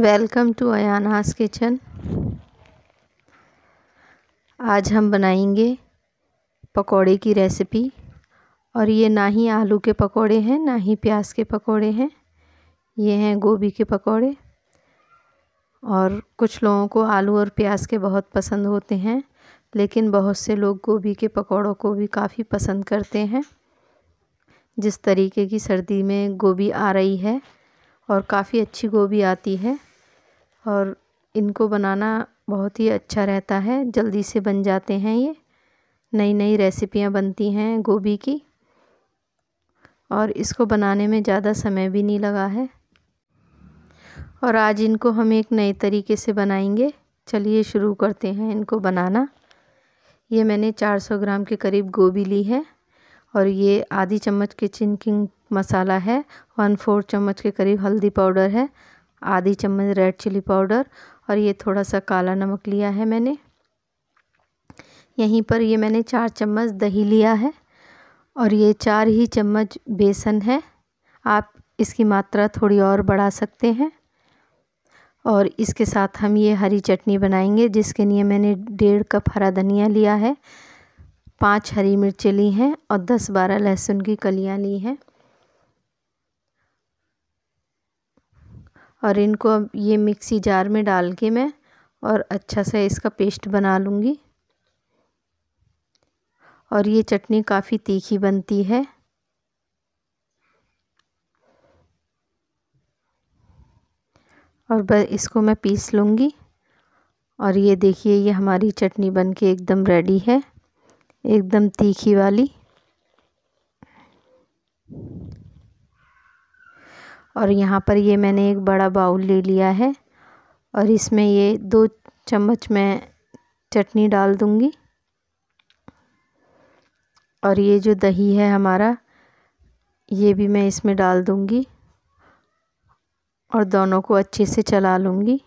welcome to अयानास kitchen आज हम बनाएंगे पकोड़े की रेसिपी और ये ना ही आलू के पकोड़े हैं ना ही प्याज के पकोड़े हैं ये हैं गोभी के पकोड़े और कुछ लोगों को आलू और प्याज के बहुत पसंद होते हैं लेकिन बहुत से लोग गोभी के पकोड़ों को भी काफ़ी पसंद करते हैं जिस तरीके की सर्दी में गोभी आ रही है और काफ़ी अच्छी गोभी आती है और इनको बनाना बहुत ही अच्छा रहता है जल्दी से बन जाते हैं ये नई नई रेसिपियाँ बनती हैं गोभी की और इसको बनाने में ज़्यादा समय भी नहीं लगा है और आज इनको हम एक नए तरीके से बनाएंगे चलिए शुरू करते हैं इनको बनाना ये मैंने 400 ग्राम के करीब गोभी ली है और ये आधी चम्मच के चिंकिंग मसाला है वन फोर चम्मच के करीब हल्दी पाउडर है आधी चम्मच रेड चिली पाउडर और ये थोड़ा सा काला नमक लिया है मैंने यहीं पर ये मैंने चार चम्मच दही लिया है और ये चार ही चम्मच बेसन है आप इसकी मात्रा थोड़ी और बढ़ा सकते हैं और इसके साथ हम ये हरी चटनी बनाएंगे जिसके लिए मैंने डेढ़ कप हरा धनिया लिया है पाँच हरी मिर्चें ली हैं और दस बारह लहसुन की कलियाँ ली हैं और इनको अब ये मिक्सी जार में डाल के मैं और अच्छा सा इसका पेस्ट बना लूँगी और ये चटनी काफ़ी तीखी बनती है और बस इसको मैं पीस लूँगी और ये देखिए ये हमारी चटनी बन के एकदम रेडी है एकदम तीखी वाली और यहाँ पर ये मैंने एक बड़ा बाउल ले लिया है और इसमें ये दो चम्मच मैं चटनी डाल दूँगी और ये जो दही है हमारा ये भी मैं इसमें डाल दूँगी और दोनों को अच्छे से चला लूँगी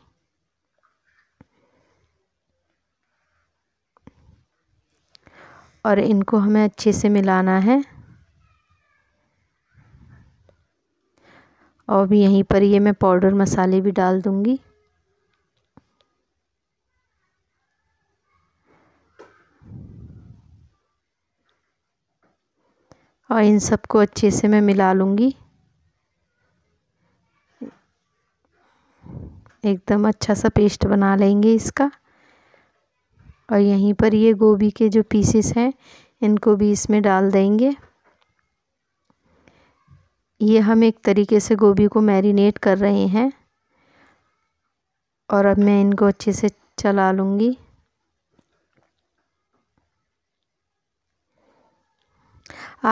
और इनको हमें अच्छे से मिलाना है और भी यहीं पर ये मैं पाउडर मसाले भी डाल दूँगी और इन सबको अच्छे से मैं मिला लूँगी एकदम अच्छा सा पेस्ट बना लेंगे इसका और यहीं पर ये गोभी के जो पीसेस हैं इनको भी इसमें डाल देंगे ये हम एक तरीके से गोभी को मैरिनेट कर रहे हैं और अब मैं इनको अच्छे से चला लूँगी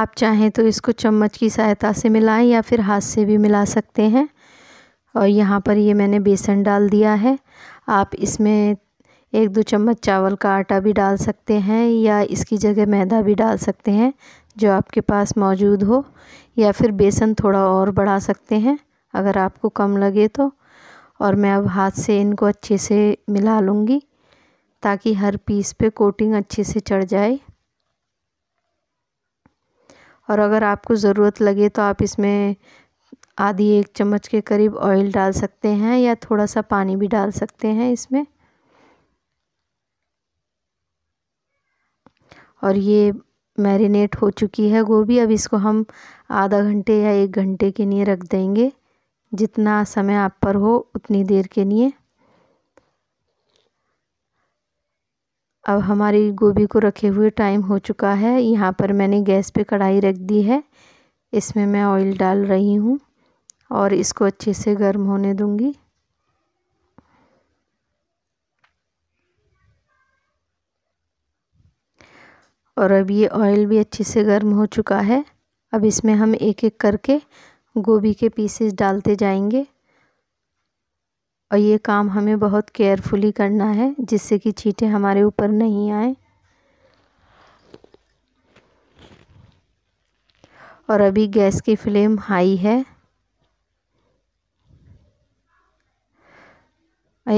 आप चाहें तो इसको चम्मच की सहायता से मिलाएं या फिर हाथ से भी मिला सकते हैं और यहाँ पर ये मैंने बेसन डाल दिया है आप इसमें एक दो चम्मच चावल का आटा भी डाल सकते हैं या इसकी जगह मैदा भी डाल सकते हैं जो आपके पास मौजूद हो या फिर बेसन थोड़ा और बढ़ा सकते हैं अगर आपको कम लगे तो और मैं अब हाथ से इनको अच्छे से मिला लूँगी ताकि हर पीस पे कोटिंग अच्छे से चढ़ जाए और अगर आपको ज़रूरत लगे तो आप इसमें आधी एक चम्मच के करीब ऑयल डाल सकते हैं या थोड़ा सा पानी भी डाल सकते हैं इसमें और ये मैरिनेट हो चुकी है गोभी अब इसको हम आधा घंटे या एक घंटे के लिए रख देंगे जितना समय आप पर हो उतनी देर के लिए अब हमारी गोभी को रखे हुए टाइम हो चुका है यहाँ पर मैंने गैस पे कढ़ाई रख दी है इसमें मैं ऑयल डाल रही हूँ और इसको अच्छे से गर्म होने दूँगी और अब ये ऑयल भी अच्छे से गर्म हो चुका है अब इसमें हम एक एक करके गोभी के पीसेस डालते जाएंगे और ये काम हमें बहुत केयरफुली करना है जिससे कि छींटे हमारे ऊपर नहीं आए और अभी गैस की फ्लेम हाई है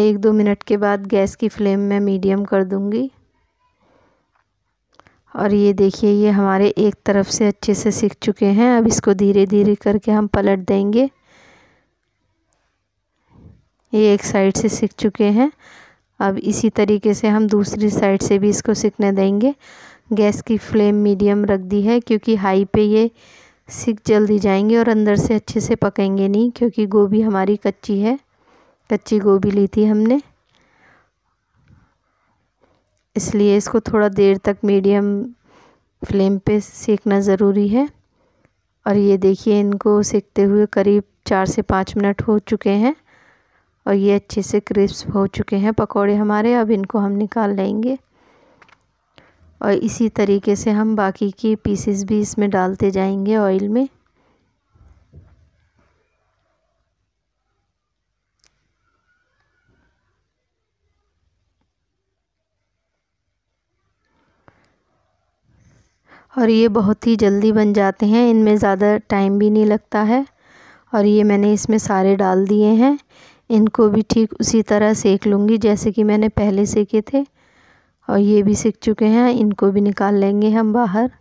एक दो मिनट के बाद गैस की फ्लेम मैं मीडियम कर दूंगी और ये देखिए ये हमारे एक तरफ से अच्छे से सीख चुके हैं अब इसको धीरे धीरे करके हम पलट देंगे ये एक साइड से सीख चुके हैं अब इसी तरीके से हम दूसरी साइड से भी इसको सीखने देंगे गैस की फ्लेम मीडियम रख दी है क्योंकि हाई पे ये सीख जल्दी जाएंगे और अंदर से अच्छे से पकेंगे नहीं क्योंकि गोभी हमारी कच्ची है कच्ची गोभी ली थी हमने इसलिए इसको थोड़ा देर तक मीडियम फ्लेम पे सेकना ज़रूरी है और ये देखिए इनको सेकते हुए करीब चार से पाँच मिनट हो चुके हैं और ये अच्छे से क्रिस्प हो चुके हैं पकोड़े हमारे अब इनको हम निकाल लेंगे और इसी तरीके से हम बाकी के पीसेस भी इसमें डालते जाएंगे ऑयल में और ये बहुत ही जल्दी बन जाते हैं इनमें ज़्यादा टाइम भी नहीं लगता है और ये मैंने इसमें सारे डाल दिए हैं इनको भी ठीक उसी तरह सेक लूँगी जैसे कि मैंने पहले सेके थे और ये भी सीख चुके हैं इनको भी निकाल लेंगे हम बाहर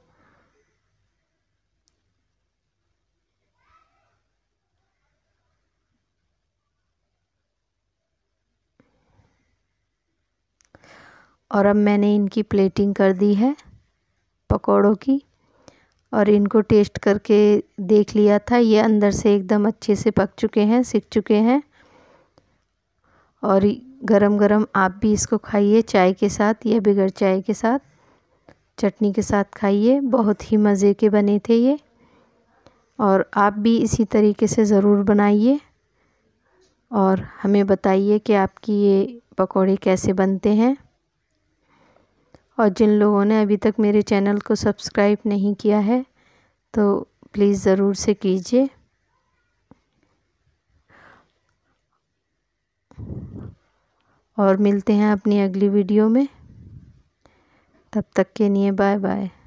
और अब मैंने इनकी प्लेटिंग कर दी है पकौड़ों की और इनको टेस्ट करके देख लिया था ये अंदर से एकदम अच्छे से पक चुके हैं सीख चुके हैं और गरम गरम आप भी इसको खाइए चाय के साथ या बिगड़ चाय के साथ चटनी के साथ खाइए बहुत ही मज़े के बने थे ये और आप भी इसी तरीके से ज़रूर बनाइए और हमें बताइए कि आपकी ये पकौड़े कैसे बनते हैं और जिन लोगों ने अभी तक मेरे चैनल को सब्सक्राइब नहीं किया है तो प्लीज़ ज़रूर से कीजिए और मिलते हैं अपनी अगली वीडियो में तब तक के लिए बाय बाय